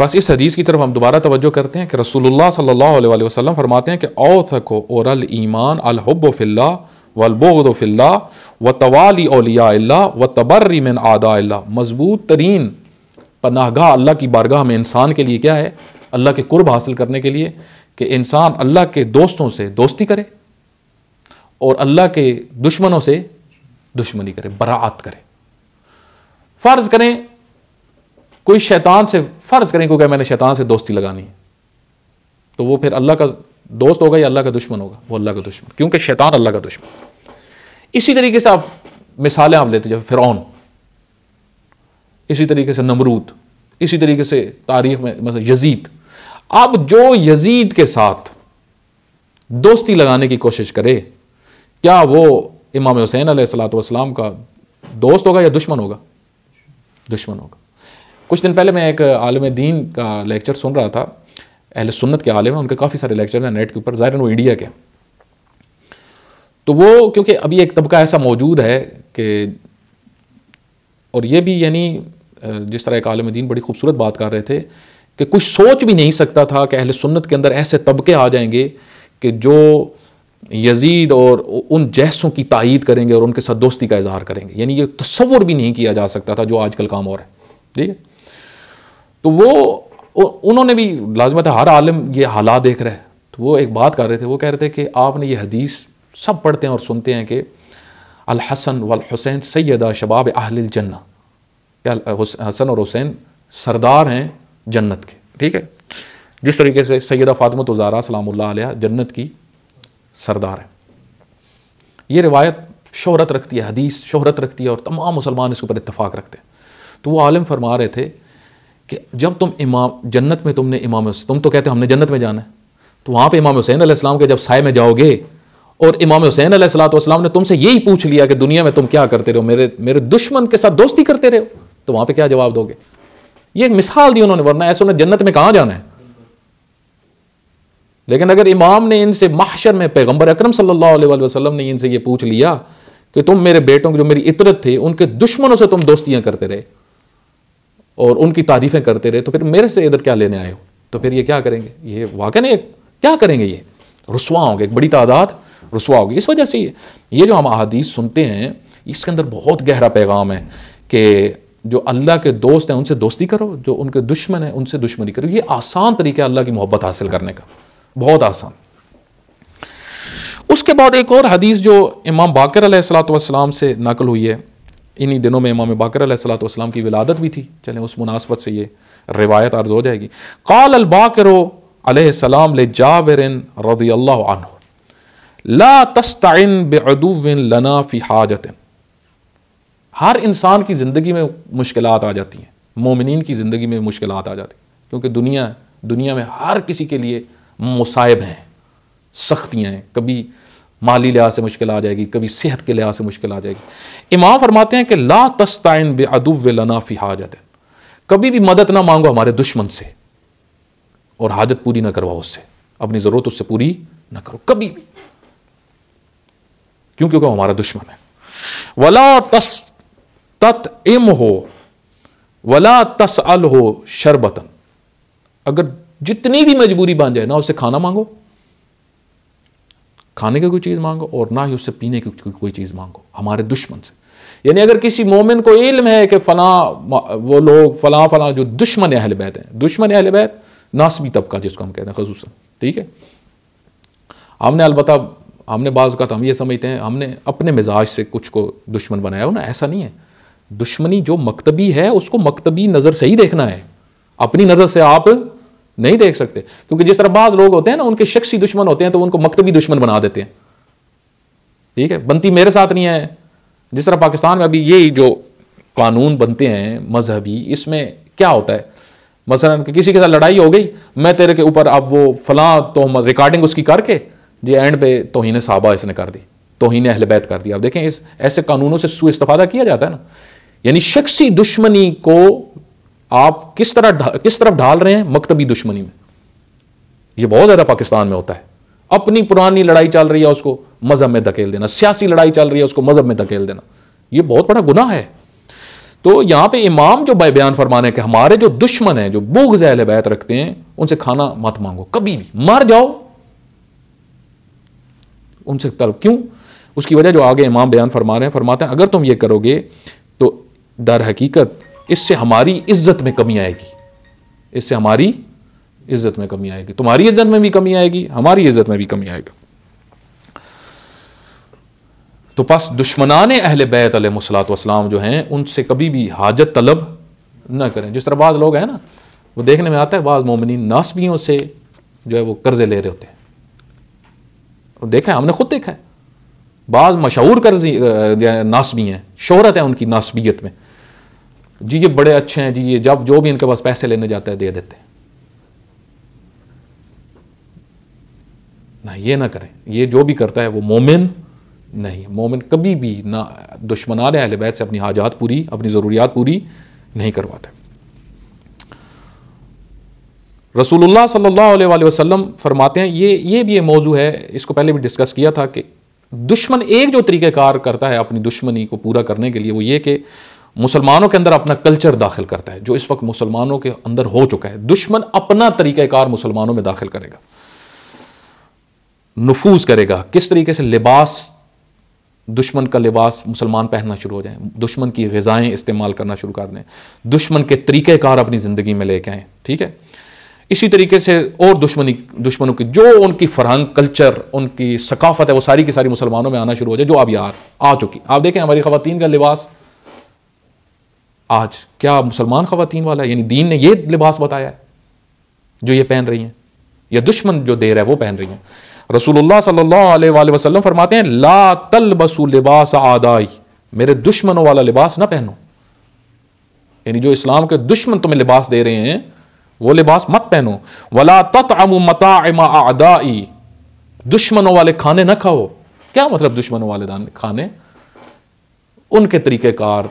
बस इस हदीस की तरफ हम दोबारा तवज्जो करते हैं कि रसूलुल्लाह सल्लल्लाहु अलैहि वसल्लम फरमाते हैं कि औ और अल ईमान अलहब फ़िल्ला वलबोद व तवाली ओलिया व तबर्री मिन आदा मजबूत तरीन पनाहगाह अल्लाह की बारगाह में इंसान के लिए क्या है अल्लाह के कुर्ब हासिल करने के लिए कि इंसान अल्लाह के दोस्तों से दोस्ती करे और अल्लाह के दुश्मनों से दुश्मनी करे बरात करे फ़र्ज़ करें कोई शैतान से फ़र्ज़ करें क्योंकि मैंने शैतान से दोस्ती लगानी है तो वो फिर अल्लाह का दोस्त होगा या अल्लाह का दुश्मन होगा वो अल्लाह का दुश्मन क्योंकि शैतान अल्लाह का दुश्मन इसी तरीके से आप मिसालें आप लेते जब फ़िरौन इसी तरीके से नमरूद इसी तरीके से तारीख में मतलब यजीद आप जो यजीद के साथ दोस्ती लगाने की कोशिश करे क्या वो इमाम हुसैन सलात का दोस्त होगा या दुश्मन होगा दुश्मन होगा कुछ दिन पहले मैं एक आलम दीन का लेक्चर सुन रहा था अहल सुन्नत के आलम हैं उनके काफ़ी सारे लेक्चर हैं नेट के ऊपर ज़ाहिर वो इंडिया के तो वो क्योंकि अभी एक तबका ऐसा मौजूद है कि और ये भी यानी जिस तरह एक आलम दीन बड़ी खूबसूरत बात कर रहे थे कि कुछ सोच भी नहीं सकता था कि अहल सुन्नत के अंदर ऐसे तबके आ जाएंगे कि जो यजीद और उन जैसों की तायद करेंगे और उनके साथ दोस्ती का इजहार करेंगे यानी ये तस्वुर भी नहीं किया जा सकता था जो आजकल काम और है ठीक है तो वो उन्होंने भी लाजमत है हर आलम ये हालात देख रहे हैं तो वो एक बात कर रहे थे वो कह रहे थे कि आपने ये हदीस सब पढ़ते हैं और सुनते हैं कि अलहसन वलहुसैन सैदा शबाब अहल जन्ना हसन और हुसैन सरदार हैं जन्नत के ठीक है जिस तरीके से सैदा फ़ातमत तो सलाम सलाम्ला जन्नत की सरदार है ये रिवायत शोहरत रखती है हदीस शोहरत रखती है और तमाम मुसलमान इसके ऊपर इतफ़ाक़ रखते हैं तो वो आलम फरमा रहे थे कि जब तुम इमाम जन्नत में तुमने इमाम तुम तो कहते हो हमने जन्नत में जाना है तो वहाँ पर इमाम हुसैन आसलम के जब साय में जाओगे और इमाम हुसैन असलाम ने तुमसे यही पूछ लिया कि दुनिया में तुम क्या करते रहो मेरे मेरे दुश्मन के साथ दोस्ती करते रहे हो तो वहाँ पर क्या जवाब दोगे ये एक मिसाल दी उन्होंने वरना ऐसे उन्हें जन्नत में कहाँ जाना है लेकिन अगर इमाम ने इनसे माशर में पैगम्बर अक्रम सल्लाम ने इनसे ये पूछ लिया कि तुम मेरे बेटों की जो मेरी इतरत थे उनके दुश्मनों से तुम दोस्तियाँ करते रहे और उनकी तारीफें करते रहे तो फिर मेरे से इधर क्या लेने आए हो तो फिर ये क्या करेंगे ये वाकई नहीं क्या करेंगे ये रसुआ होंगे एक बड़ी तादाद रसवा होगी इस वजह से ये जो हम अदीस सुनते हैं इसके अंदर बहुत गहरा पैगाम है कि जो अल्लाह के दोस्त हैं उनसे दोस्ती करो जो उनके दुश्मन हैं उनसे दुश्मनी करो ये आसान तरीका है अल्लाह की मोहब्बत हासिल करने का बहुत आसान उसके बाद एक और हदीस जो इमाम बाकर सलाम से नकल हुई है इन्हीं दिनों में इमाम बाकर सलाम की विलादत भी थी चलें उस मुनासबत से ये रिवायत अर्ज हो जाएगी कौल अलबाकराम ले जाबिर रदी अल्लाह ला तस्तिन बेदुविन लना फ़ी हाजत हर इंसान की ज़िंदगी में मुश्किल आ जाती हैं मोमिन की ज़िंदगी में मुश्किल आ जाती हैं क्योंकि दुनिया दुनिया में हर किसी के लिए मुसाइब हैं सख्तियाँ हैं कभी माली लिहाज से मुश्किल आ जाएगी कभी सेहत के लिहाज से मुश्किल आ जाएगी इमाम फरमाते हैं कि ला तस्ताइन बे अदुब लना फ़ी हाजत कभी भी मदद ना मांगो हमारे दुश्मन से और हाजत पूरी ना करवाओ उससे अपनी ज़रूरत उससे पूरी ना करो कभी भी क्यों क्योंकि वो हमारा दुश्मन है वला तस तत इम हो वला तस अल हो शरबतन अगर जितनी भी मजबूरी बन जाए ना उसे खाना मांगो खाने की कोई चीज़ मांगो और ना ही उससे पीने की कोई चीज़ मांगो हमारे दुश्मन से यानी अगर किसी मोमिन को इल्म है कि फ़लाँ वो लोग फ़लाँ फ़लाँ जो दुश्मन अहल बैत हैं दुश्मन अहल बैत नासबी तबका जिसको हम कहते हैं खसूस ठीक है हमने अलबत् हमने बाज़ का हम ये समझते हैं हमने अपने मिजाज से कुछ को दुश्मन बनाया हो ना ऐसा नहीं है दुश्मनी जो मकतबी है उसको मकतबी नज़र से ही देखना है अपनी नज़र से आप नहीं देख सकते क्योंकि जिस तरह बाज लोग होते हैं ना उनके शख्सी दुश्मन होते हैं तो उनको मकतबी दुश्मन बना देते हैं ठीक है बनती मेरे साथ नहीं है जिस तरह पाकिस्तान में अभी ये जो कानून बनते हैं मजहबी इसमें क्या होता है मसलन कि किसी के साथ लड़ाई हो गई मैं तेरे के ऊपर अब वो फला तो रिकॉर्डिंग उसकी करके जी एंड पे तोहन साहबा इसने कर दी तोहन अहलबैत कर दी अब देखें इस ऐसे कानूनों से सुस्तफादा किया जाता है ना यानी शख्सी दुश्मनी को आप किस तरह किस तरफ ढाल रहे हैं मकतबी दुश्मनी में ये बहुत ज़्यादा पाकिस्तान में होता है अपनी पुरानी लड़ाई चल रही है उसको मज़हब में धकेल देना सियासी लड़ाई चल रही है उसको मज़हब में धकेल देना ये बहुत बड़ा गुना है तो यहां पे इमाम जो बयान फरमाने के हमारे जो दुश्मन हैं जो बूग जहल बैत रखते हैं उनसे खाना मत मांगो कभी भी मर जाओ उनसे तरफ क्यों उसकी वजह जो आगे इमाम बयान फरमा रहे हैं फरमाते हैं अगर तुम ये करोगे तो दर हकीकत इससे हमारी इज्जत में कमी आएगी इससे हमारी इज्जत में कमी आएगी तुम्हारी इज्जत में भी कमी आएगी हमारी इज्जत में भी कमी आएगी तो पास दुश्मनान अहल बैत मुसलात वसलाम जो हैं उनसे कभी भी हाजत तलब ना करें जिस तरह बाज़ लोग हैं ना वो देखने में आता है बाज़ मोमिन नासबियों से जो है वो कर्ज़े ले रहे होते हैं तो देखा है हमने खुद देखा है बाज़ मशहूर कर्जी नासबी हैं शहरत है उनकी नासबियत में जी ये बड़े अच्छे हैं जी ये जब जो भी इनके पास पैसे लेने जाता है दे देते हैं ना ये ना करें ये जो भी करता है वो मोमिन नहीं मोमिन कभी भी ना दुश्मनान रहे बैत से अपनी हाजात पूरी अपनी ज़रूरियात पूरी नहीं करवाते रसूलुल्लाह सल्लल्लाहु अलैहि वसल्लम फरमाते हैं ये ये भी ये मौजू है इसको पहले भी डिस्कस किया था कि दुश्मन एक जो तरीक़ेकार करता है अपनी दुश्मनी को पूरा करने के लिए वो ये कि मुसलमानों के अंदर अपना कल्चर दाखिल करता है जो इस वक्त मुसलमानों के अंदर हो चुका है दुश्मन अपना तरीक़ाकार मुसलमानों में दाखिल करेगा नफूज करेगा किस तरीके से लिबास दुश्मन का लिबास मुसलमान पहनना शुरू हो जाए दुश्मन की गज़ाएँ इस्तेमाल करना शुरू कर दें दुश्मन के तरीक़ार अपनी ज़िंदगी में लेके आएँ ठीक है इसी तरीके से और दुश्मनी दुश्मनों की जो उनकी फरहंग कल्चर उनकी सकाफत है वो सारी की सारी मुसलमानों में आना शुरू हो जाए जो अब यार आ चुकी आप देखें हमारी खातन का लिबास आज क्या मुसलमान खातन वाला है यानी दीन ने ये लिबास बताया है जो ये पहन रही हैं या दुश्मन जो दे रहा है वो पहन रही हैं रसूलुल्लाह सल्लल्लाहु अलैहि वसल्लम फरमाते हैं ला तल बसू लिबास आदाई मेरे दुश्मनों वाला लिबास ना पहनो यानी जो इस्लाम के दुश्मन तुम्हें लिबास दे रहे हैं वो लिबास मत पहनो वला तत मता आदाई दुश्मनों वाले खाने ना खाओ क्या मतलब दुश्मनों वाले खाने उनके तरीक़ेकार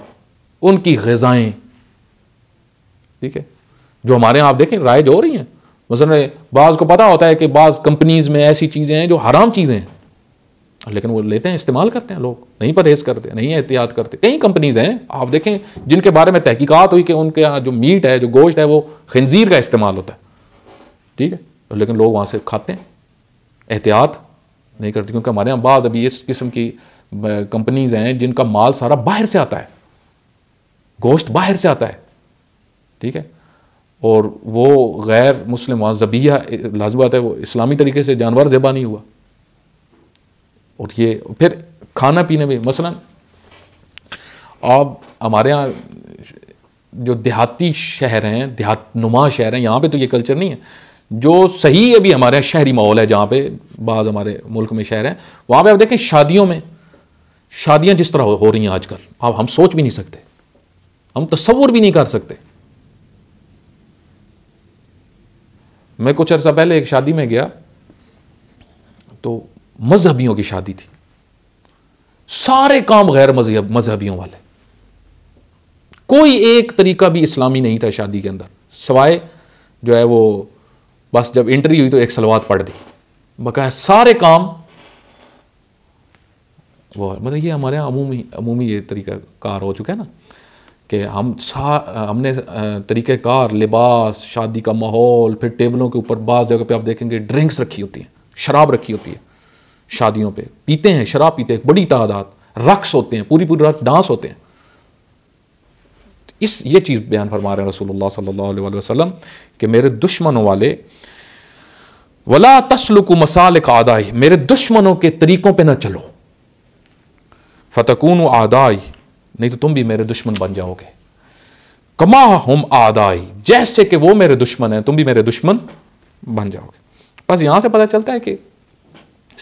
उनकी गज़ाएँ ठीक है जो हमारे यहाँ आप देखें राइज हो रही हैं मसलन बाज़ को पता होता है कि बाज़ कंपनीज़ में ऐसी चीज़ें हैं जो हराम चीज़ें हैं लेकिन वो लेते हैं इस्तेमाल करते हैं लोग नहीं परहेज़ करते नहीं एहतियात करते कई कंपनीज़ हैं आप देखें जिनके बारे में तहकीकात हुई कि उनके यहाँ जो मीट है जो गोश्त है वो खंजीर का इस्तेमाल होता है ठीक है लेकिन लोग वहाँ से खाते हैं एहतियात नहीं करते क्योंकि हमारे यहाँ बाज़ अभी इस किस्म की कंपनीज़ हैं जिनका माल सारा बाहर से आता है गोश्त बाहर से आता है ठीक है और वो गैर मुस्लिम वहाँ जबिया लाजम आता है वो इस्लामी तरीके से जानवर जेबा नहीं हुआ और ये फिर खाना पीने में मसला आप हमारे यहाँ जो देहाती शहर हैं देहात नुमा शहर हैं यहाँ पे तो ये कल्चर नहीं है जो सही अभी हमारे यहाँ शहरी माहौल है जहाँ पे बाज़ हमारे मुल्क में शहर हैं वहाँ पे आप देखें शादियों में शादियाँ जिस तरह हो, हो रही हैं आजकल आप हम सोच भी नहीं सकते हम तस्वुर भी नहीं कर सकते मैं कुछ अर्सा पहले एक शादी में गया तो मजहबियों की शादी थी सारे काम गैर मजहब मजहबियों वाले कोई एक तरीका भी इस्लामी नहीं था शादी के अंदर सवाए जो है वो बस जब एंट्री हुई तो एक सलवात पढ़ दी बकाया सारे काम वो मतलब ये हमारे यहाँ अमूमी अमूमी ये तरीका कार हो चुका है ना कि हम हमने तरीक़ार लिबास शादी का माहौल फिर टेबलों के ऊपर बाज़ जगह पे आप देखेंगे ड्रिंक्स रखी होती हैं शराब रखी होती है शादियों पे पीते हैं शराब पीते हैं बड़ी तादाद रक्स होते हैं पूरी पूरी रात डांस होते हैं इस ये चीज़ बयान फरमा रहे हैं रसूलुल्लाह सल्ला वसलम कि मेरे दुश्मनों वाले वला तस्लुक मसाल आदाई मेरे दुश्मनों के तरीक़ों पर ना चलो फतकून आदाई नहीं तो तुम भी मेरे दुश्मन बन जाओगे कमा हम आदाई जैसे कि वो मेरे दुश्मन हैं तुम भी मेरे दुश्मन बन जाओगे बस यहां से पता चलता है कि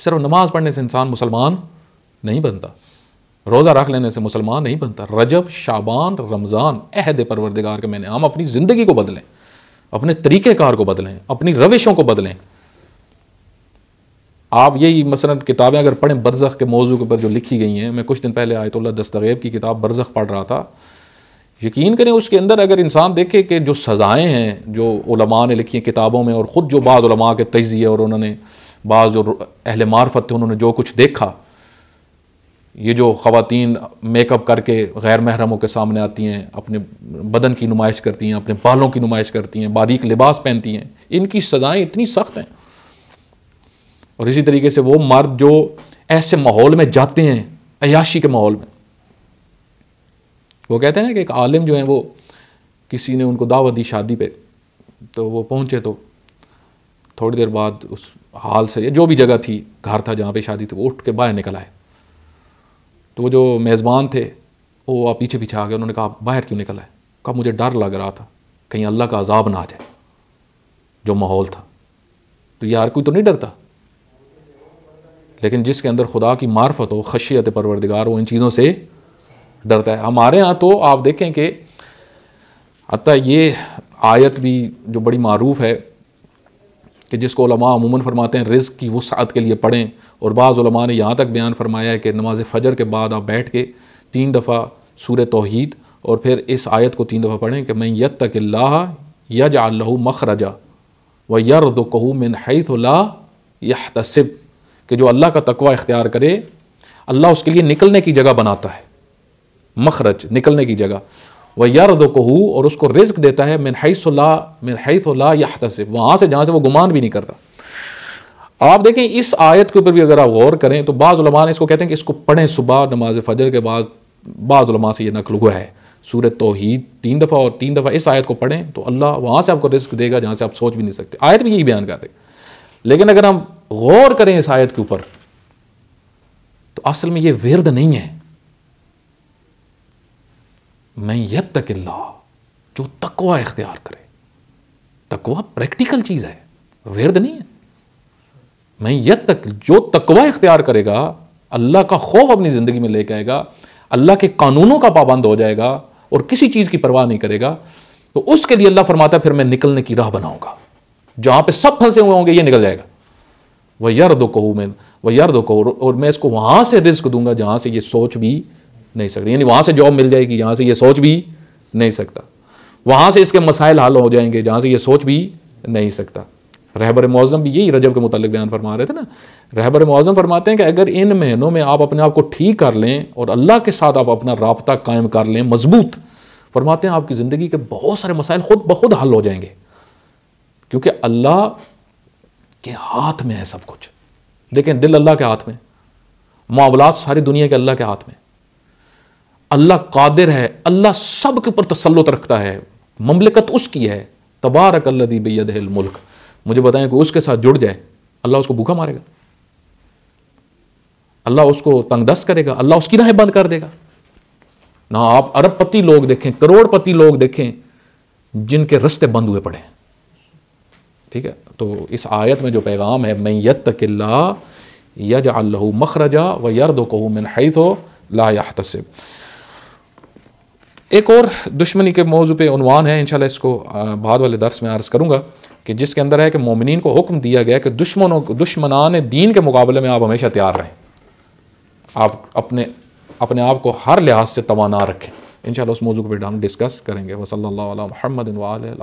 सिर्फ नमाज पढ़ने से इंसान मुसलमान नहीं बनता रोज़ा रख लेने से मुसलमान नहीं बनता रजब शाबान रमज़ान अहद परवरदिगार के मैंने हम अपनी ज़िंदगी को बदलें अपने तरीक़ेकार को बदलें अपनी रविशों को बदलें आप यही मसला किताबें अगर पढ़ें बरसख के मौजू के ऊपर जो लिखी गई हैं मैं कुछ दिन पहले आयतुल्ला दस्तगैब की किताब बरसख पढ़ रहा था यकीन करें उसके अंदर अगर इंसान देखे कि जो सज़ाएँ हैं जो उलमा ने लिखी हैं किताबों में और ख़ुद जो बाद उलमा के तजिए और उन्होंने बाज़ जो अहल मार्फत थे उन्होंने जो कुछ देखा ये जो ख़वातीन मेकअप करके गैर महरमों के सामने आती हैं अपने बदन की नुमाइश करती हैं अपने बालों की नुमाइश करती हैं बारीक लिबास पहनती हैं इनकी सज़ाएँ इतनी सख्त हैं और इसी तरीके से वो मर्द जो ऐसे माहौल में जाते हैं अयाशी के माहौल में वो कहते हैं ना कि एक आलिम जो है वो किसी ने उनको दावत दी शादी पे तो वो पहुँचे तो थोड़ी देर बाद उस हाल से जो भी जगह थी घर था जहाँ पे शादी थी तो वो उठ के बाहर निकल आए तो वो जो मेज़बान थे वो आप पीछे पीछे आ गए उन्होंने कहा बाहर क्यों निकल आए कहा मुझे डर लग रहा था कहीं अल्लाह का अजाब ना आ जाए जो माहौल था तो यार कोई तो नहीं डरता लेकिन जिसके अंदर खुदा की मार्फत हो खशियत परवरदिगार हो इन चीज़ों से डरता है हमारे यहाँ तो आप देखें कि अतः ये आयत भी जो बड़ी मरूफ है कि जिसको अमूमन फरमाते हैं रिज़ की वसात के लिए पढ़ें और बाज़ा ने यहाँ तक बयान फरमाया है कि नमाज फ़जर के बाद आप बैठ के तीन दफ़ा सूर तोहद और फिर इस आयत को तीन दफ़ा पढ़ें कि मैं यद तक ला यज अल्लाह मखरजा व यर दो कहू मिन हैत ला यह तसिब कि जो अल्लाह का तकवा इख्तियार करे अल्लाह उसके लिए निकलने की जगह बनाता है मखरज निकलने की जगह वह को कहू और उसको रिस्क देता है मिन हैसल्ला मिन हैसल्ला वहाँ से जहाँ से वो गुमान भी नहीं करता आप देखें इस आयत के ऊपर भी अगर आप गौर करें तो बाज़ा ने इसको कहते हैं कि इसको पढ़ें सुबह नमाज फजर के बाद बाज़ा से यह नकल हुआ है सूरत ही तीन दफ़ा और तीन दफ़ा इस आयत को पढ़ें तो अल्लाह वहाँ से आपको रिस्क देगा जहाँ से आप सोच भी नहीं सकते आयत भी यही बयान कर रहे लेकिन अगर हम गौर करें इस आयत के ऊपर तो असल में ये विरद नहीं है मैं यद तक जो तकवा इख्तियार करे तकवा प्रैक्टिकल चीज़ है विरद नहीं है मैं यद तक जो तकवा इख्तियार करेगा अल्लाह का खौफ अपनी ज़िंदगी में लेके आएगा अल्लाह के कानूनों का पाबंद हो जाएगा और किसी चीज़ की परवाह नहीं करेगा तो उसके लिए अल्लाह फरमाता है फिर मैं निकलने की राह बनाऊंगा जहां पे सब फंसे हुए होंगे ये निकल जाएगा वह दो कहूँ मैं वह दो कहू और मैं इसको वहाँ से रिस्क दूंगा जहाँ से ये सोच भी नहीं सकती यानी वहाँ से जॉब मिल जाएगी जहाँ से ये सोच भी नहीं सकता वहाँ से इसके मसाइल हल हो जाएंगे जहाँ से ये सोच भी नहीं सकता रहबर मौज़म भी यही रजब के मुतल बयान फरमा रहे थे ना रहबर मौज़म फरमाते हैं कि अगर इन महीनों में आप अपने आप को ठीक कर लें और अल्लाह के साथ आप अपना रबता कायम कर लें मजबूत फरमाते हैं आपकी ज़िंदगी के बहुत सारे मसाइल खुद ब खुद हल हो जाएंगे क्योंकि अल्लाह के हाथ में है सब कुछ देखें दिल अल्लाह के हाथ में मामलात सारी दुनिया के अल्लाह के हाथ में अल्लाह कादिर है अल्लाह सब के ऊपर तसलुत रखता है ममलिकत उसकी है तबारक अल्लादी बैद मुल्क मुझे बताएं कि उसके साथ जुड़ जाए अल्लाह उसको भूखा मारेगा अल्लाह उसको तंगदस करेगा अल्लाह उसकी राहें बंद कर देगा ना आप अरबपति लोग देखें करोड़पति लोग देखें जिनके रस्ते बंद हुए पड़े हैं ठीक है तो इस आयत में जो पैगाम है मैं यत किल्ला यज अल्लू मखरजा व यर्द कहू मिन हैथो ला यहतसिब एक और दुश्मनी के मौजू पे उनवान है इनशाला इसको बाद वाले दर्स में अर्ज़ करूँगा कि जिसके अंदर है कि मोमिन को हुक्म दिया गया कि दुश्मनों दुश्मनान दीन के मुकाबले में आप हमेशा तैयार रहें आप अपने अपने आप को हर लिहाज से तोाना रखें इन उस मौजू को भी डिस्कस करेंगे वसल महमद वाल